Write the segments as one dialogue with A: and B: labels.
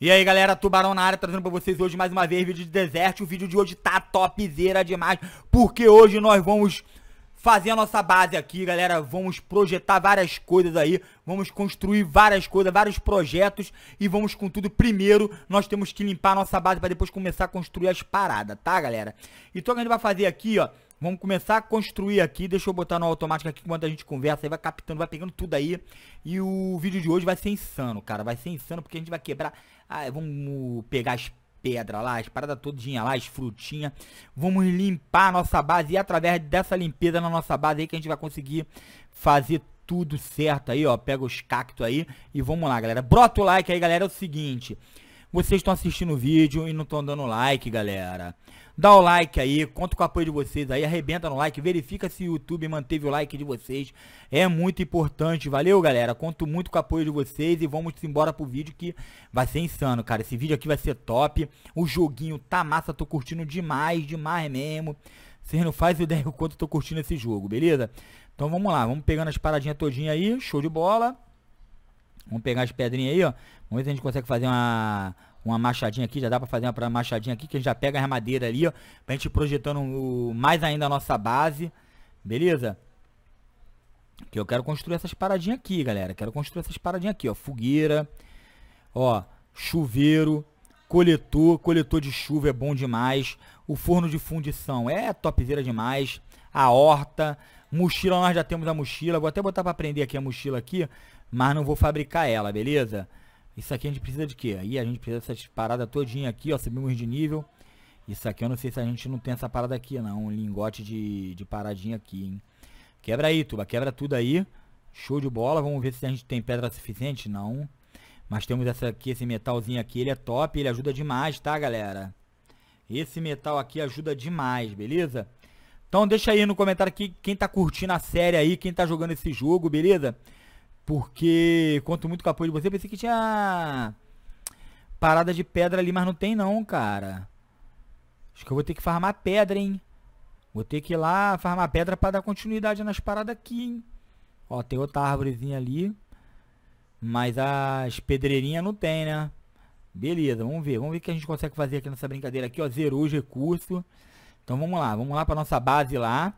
A: E aí galera, Tubarão na área, trazendo pra vocês hoje mais uma vez vídeo de deserto. O vídeo de hoje tá topzera demais, porque hoje nós vamos fazer a nossa base aqui, galera. Vamos projetar várias coisas aí, vamos construir várias coisas, vários projetos e vamos com tudo. Primeiro, nós temos que limpar a nossa base pra depois começar a construir as paradas, tá galera? Então o que a gente vai fazer aqui, ó... Vamos começar a construir aqui. Deixa eu botar no automático aqui enquanto a gente conversa. Aí vai captando, vai pegando tudo aí. E o vídeo de hoje vai ser insano, cara. Vai ser insano porque a gente vai quebrar... Ah, vamos pegar as pedras lá, as paradas todinha lá, as frutinhas. Vamos limpar a nossa base. E através dessa limpeza na nossa base aí que a gente vai conseguir fazer tudo certo aí, ó. Pega os cactos aí e vamos lá, galera. Brota o like aí, galera. É o seguinte... Vocês estão assistindo o vídeo e não estão dando like, galera. Dá o like aí, conto com o apoio de vocês aí, arrebenta no like, verifica se o YouTube manteve o like de vocês. É muito importante, valeu, galera? Conto muito com o apoio de vocês e vamos embora pro vídeo que vai ser insano, cara. Esse vídeo aqui vai ser top. O joguinho tá massa, tô curtindo demais, demais mesmo. Vocês não fazem ideia o quanto eu tô curtindo esse jogo, beleza? Então vamos lá, vamos pegando as paradinhas todinha aí, show de bola. Vamos pegar as pedrinhas aí, ó. Vamos ver se a gente consegue fazer uma, uma machadinha aqui. Já dá pra fazer uma machadinha aqui, que a gente já pega as madeiras ali, ó. Pra gente ir projetando o, mais ainda a nossa base. Beleza? Que eu quero construir essas paradinhas aqui, galera. Quero construir essas paradinhas aqui, ó. Fogueira, ó. Chuveiro, coletor. Coletor de chuva é bom demais. O forno de fundição é topzera demais. A horta. Mochila, nós já temos a mochila. Vou até botar pra prender aqui a mochila aqui mas não vou fabricar ela, beleza? Isso aqui a gente precisa de quê? Aí a gente precisa dessas paradas todinha aqui, ó, subimos de nível. Isso aqui eu não sei se a gente não tem essa parada aqui, não. Um lingote de, de paradinha aqui, hein? Quebra aí, Tuba, quebra tudo aí. Show de bola, vamos ver se a gente tem pedra suficiente, não. Mas temos essa aqui, esse metalzinho aqui, ele é top, ele ajuda demais, tá, galera? Esse metal aqui ajuda demais, beleza? Então deixa aí no comentário aqui quem tá curtindo a série aí, quem tá jogando esse jogo, beleza? Porque quanto muito com apoio de você, pensei que tinha parada de pedra ali, mas não tem não, cara. Acho que eu vou ter que farmar pedra, hein? Vou ter que ir lá farmar pedra para dar continuidade nas paradas aqui, hein? Ó, tem outra árvorezinha ali. Mas as pedreirinhas não tem, né? Beleza, vamos ver. Vamos ver o que a gente consegue fazer aqui nessa brincadeira aqui, ó. Zerou os recursos. Então vamos lá, vamos lá pra nossa base lá.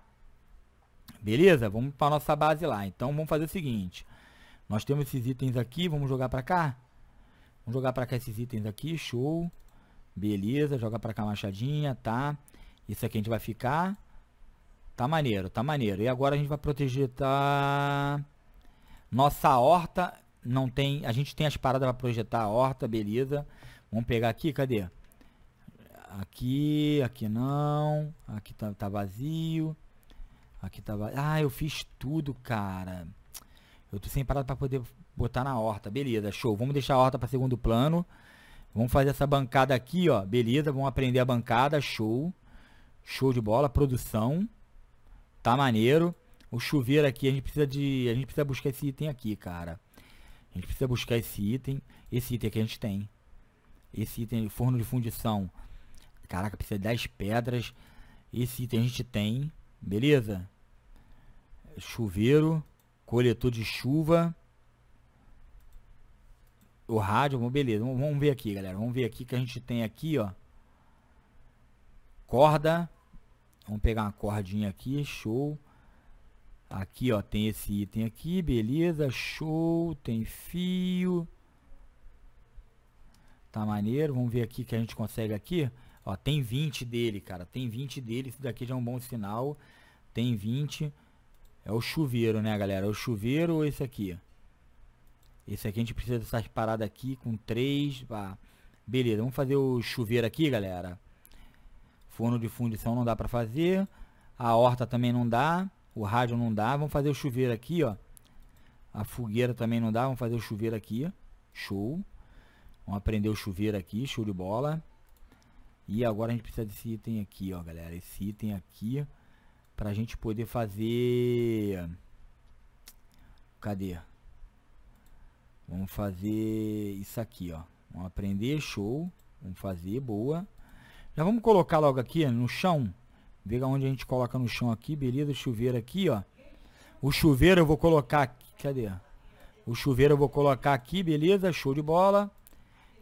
A: Beleza? Vamos pra nossa base lá. Então vamos fazer o seguinte. Nós temos esses itens aqui, vamos jogar para cá? Vamos jogar para cá esses itens aqui, show. Beleza, joga para cá machadinha, tá? Isso aqui a gente vai ficar. Tá maneiro, tá maneiro. E agora a gente vai proteger, tá? Nossa horta não tem... A gente tem as paradas para projetar a horta, beleza. Vamos pegar aqui, cadê? Aqui, aqui não. Aqui tá, tá vazio. Aqui tá vazio. Ah, eu fiz tudo, cara. Eu tô sem parada para poder botar na horta. Beleza, show. Vamos deixar a horta para segundo plano. Vamos fazer essa bancada aqui, ó. Beleza, vamos aprender a bancada. Show. Show de bola, produção. Tá maneiro. O chuveiro aqui, a gente precisa de, a gente precisa buscar esse item aqui, cara. A gente precisa buscar esse item. Esse item que a gente tem. Esse item, forno de fundição. Caraca, precisa de 10 pedras. Esse item a gente tem. Beleza? Chuveiro. Coletor de chuva. O rádio, beleza. Vamos ver aqui, galera. Vamos ver aqui que a gente tem aqui, ó. Corda. Vamos pegar uma cordinha aqui, show. Aqui, ó, tem esse item aqui, beleza, show. Tem fio. Tá maneiro. Vamos ver aqui que a gente consegue aqui. Ó, tem 20 dele, cara. Tem 20 dele. Isso daqui já é um bom sinal. Tem 20. É o chuveiro, né, galera? É o chuveiro ou esse aqui? Esse aqui a gente precisa dessas paradas aqui com três. Ah, beleza, vamos fazer o chuveiro aqui, galera. Forno de fundição não dá pra fazer. A horta também não dá. O rádio não dá. Vamos fazer o chuveiro aqui, ó. A fogueira também não dá. Vamos fazer o chuveiro aqui. Show. Vamos aprender o chuveiro aqui. Show de bola. E agora a gente precisa desse item aqui, ó, galera. Esse item aqui para a gente poder fazer. Cadê? Vamos fazer isso aqui, ó. Vamos aprender, show. Vamos fazer, boa. Já vamos colocar logo aqui no chão. Ver onde a gente coloca no chão aqui, beleza? chuveiro aqui, ó. O chuveiro eu vou colocar aqui. Cadê? O chuveiro eu vou colocar aqui, beleza? Show de bola.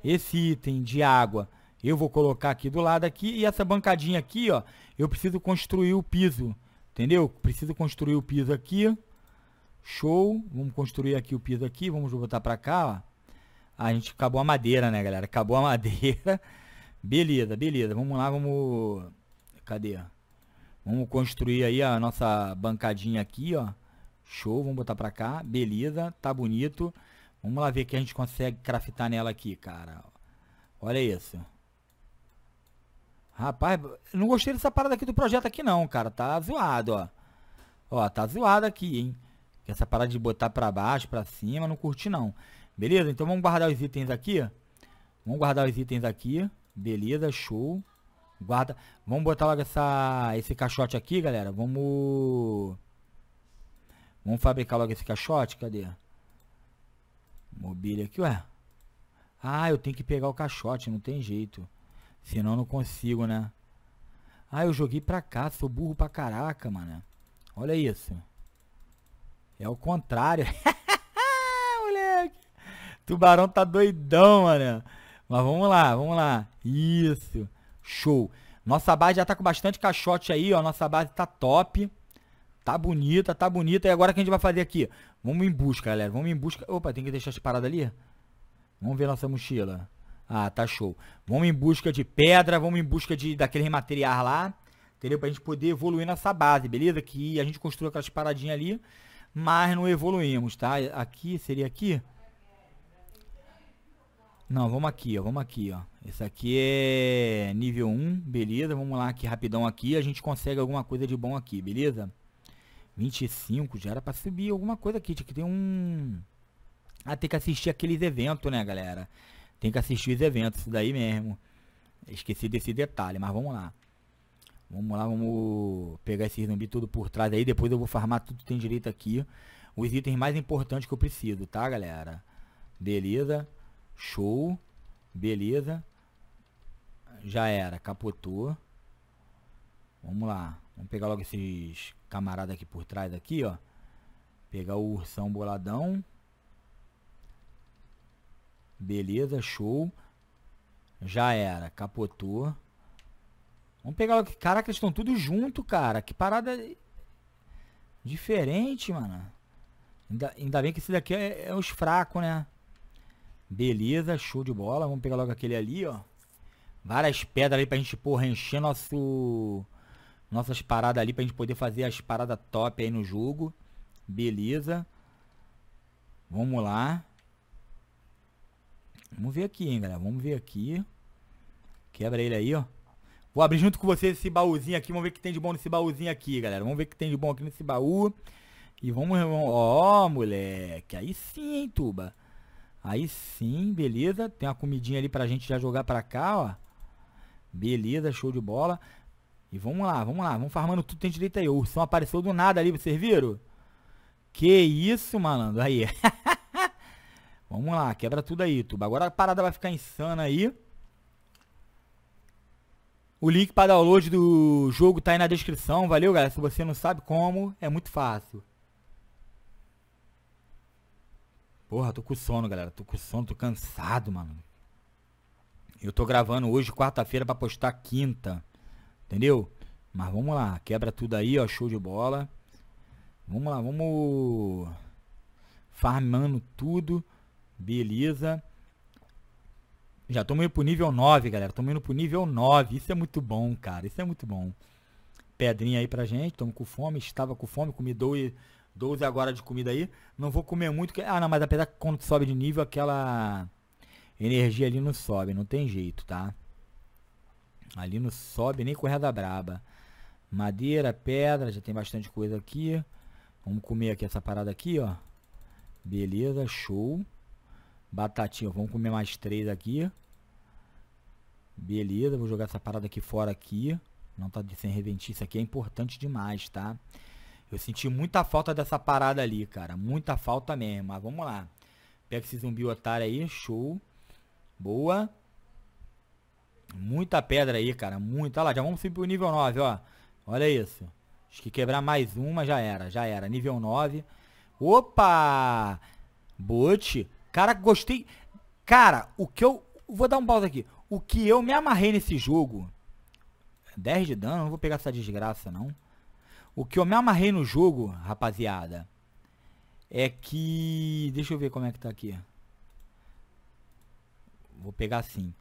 A: Esse item de água eu vou colocar aqui do lado aqui. E essa bancadinha aqui, ó. Eu preciso construir o piso. Entendeu? Preciso construir o piso aqui. Show. Vamos construir aqui o piso aqui. Vamos botar pra cá, ó. A gente acabou a madeira, né, galera? Acabou a madeira. Beleza, beleza. Vamos lá, vamos... Cadê? Vamos construir aí a nossa bancadinha aqui, ó. Show, vamos botar pra cá. Beleza, tá bonito. Vamos lá ver o que a gente consegue craftar nela aqui, cara. Olha isso. Rapaz, não gostei dessa parada aqui do projeto aqui não, cara. Tá zoado, ó. Ó, tá zoado aqui, hein? Essa parada de botar pra baixo, pra cima, não curti não. Beleza? Então vamos guardar os itens aqui. Vamos guardar os itens aqui. Beleza, show. Guarda. Vamos botar logo essa, esse caixote aqui, galera. Vamos... Vamos fabricar logo esse caixote. Cadê? Mobília aqui, ué. Ah, eu tenho que pegar o caixote, não tem jeito. Senão não consigo, né? Ah, eu joguei pra cá, sou burro pra caraca, mano. Olha isso. É o contrário. Moleque. Tubarão tá doidão, mano. Mas vamos lá, vamos lá. Isso. Show. Nossa base já tá com bastante caixote aí, ó. Nossa base tá top. Tá bonita, tá bonita. E agora o que a gente vai fazer aqui? Vamos em busca, galera. Vamos em busca. Opa, tem que deixar as paradas ali. Vamos ver nossa mochila. Ah, tá show. Vamos em busca de pedra, vamos em busca de daquele material lá, entendeu? Pra gente poder evoluir nessa base, beleza? Que a gente construiu aquelas paradinhas ali, mas não evoluímos, tá? Aqui, seria aqui? Não, vamos aqui, ó, vamos aqui, ó. Esse aqui é nível 1, beleza? Vamos lá aqui rapidão aqui, a gente consegue alguma coisa de bom aqui, beleza? 25, já era pra subir alguma coisa aqui, tinha que ter um... Ah, tem que assistir aqueles eventos, né, galera? Tem que assistir os eventos, isso daí mesmo. Esqueci desse detalhe, mas vamos lá. Vamos lá, vamos pegar esse zumbi tudo por trás aí. Depois eu vou farmar tudo que tem direito aqui. Os itens mais importantes que eu preciso, tá, galera? Beleza. Show. Beleza. Já era, capotou. Vamos lá. Vamos pegar logo esses camaradas aqui por trás aqui, ó. Pegar o ursão boladão. Beleza, show. Já era, capotou. Vamos pegar... que Caraca, eles estão tudo junto, cara. Que parada diferente, mano. Ainda, ainda bem que esse daqui é, é os fracos, né? Beleza, show de bola. Vamos pegar logo aquele ali, ó. Várias pedras ali pra gente, porra, encher nosso... Nossas paradas ali pra gente poder fazer as paradas top aí no jogo. Beleza. Vamos lá. Vamos ver aqui, hein, galera. Vamos ver aqui. Quebra ele aí, ó. Vou abrir junto com vocês esse baúzinho aqui. Vamos ver o que tem de bom nesse baúzinho aqui, galera. Vamos ver o que tem de bom aqui nesse baú. E vamos... Ó, oh, moleque. Aí sim, hein, Tuba. Aí sim, beleza. Tem uma comidinha ali pra gente já jogar pra cá, ó. Beleza, show de bola. E vamos lá, vamos lá. Vamos farmando tudo que tem direito aí. O ursão apareceu do nada ali, vocês viram? Que isso, malandro. Aí. Vamos lá, quebra tudo aí, Tuba. Agora a parada vai ficar insana aí. O link para download do jogo tá aí na descrição. Valeu, galera. Se você não sabe como, é muito fácil. Porra, tô com sono, galera. Tô com sono, tô cansado, mano. Eu tô gravando hoje, quarta-feira, pra postar quinta. Entendeu? Mas vamos lá. Quebra tudo aí, ó. Show de bola. Vamos lá, vamos... Farmando tudo. Beleza. Já tô indo pro nível 9, galera. Tô indo pro nível 9. Isso é muito bom, cara. Isso é muito bom. Pedrinha aí pra gente. Tamo com fome. Estava com fome. Comi 12, 12 agora de comida aí. Não vou comer muito. Ah, não. Mas apesar que quando sobe de nível, aquela energia ali não sobe. Não tem jeito, tá? Ali não sobe nem da braba. Madeira, pedra. Já tem bastante coisa aqui. Vamos comer aqui essa parada aqui, ó. Beleza. Show. Batatinha, vamos comer mais três aqui. Beleza, vou jogar essa parada aqui fora aqui. Não tá de sem reventir, isso aqui é importante demais, tá? Eu senti muita falta dessa parada ali, cara. Muita falta mesmo, mas vamos lá. Pega esse zumbi otário aí, show. Boa. Muita pedra aí, cara, muita. Olha lá, já vamos subir pro nível 9, ó. Olha isso. Acho que quebrar mais uma já era, já era. Nível 9. Opa! Bote. Cara, gostei. Cara, o que eu. Vou dar um pausa aqui. O que eu me amarrei nesse jogo. 10 de dano, não vou pegar essa desgraça, não. O que eu me amarrei no jogo, rapaziada. É que. Deixa eu ver como é que tá aqui. Vou pegar assim.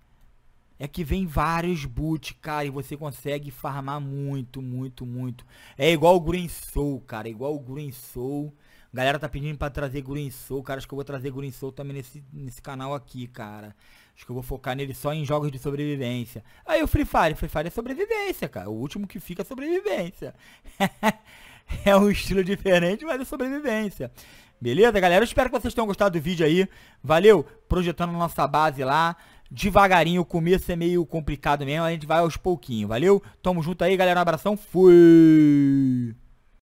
A: É que vem vários boot, cara, e você consegue farmar muito, muito, muito. É igual o Green Soul, cara, é igual o Green Soul. Galera tá pedindo pra trazer Green Soul, cara. Acho que eu vou trazer Green Soul também nesse, nesse canal aqui, cara. Acho que eu vou focar nele só em jogos de sobrevivência. Aí o Free Fire. Free Fire é sobrevivência, cara. O último que fica é sobrevivência. é um estilo diferente, mas é sobrevivência. Beleza, galera? Eu espero que vocês tenham gostado do vídeo aí. Valeu! Projetando nossa base lá. Devagarinho, o começo é meio complicado mesmo. A gente vai aos pouquinhos, valeu? Tamo junto aí, galera. Um abração. Fui!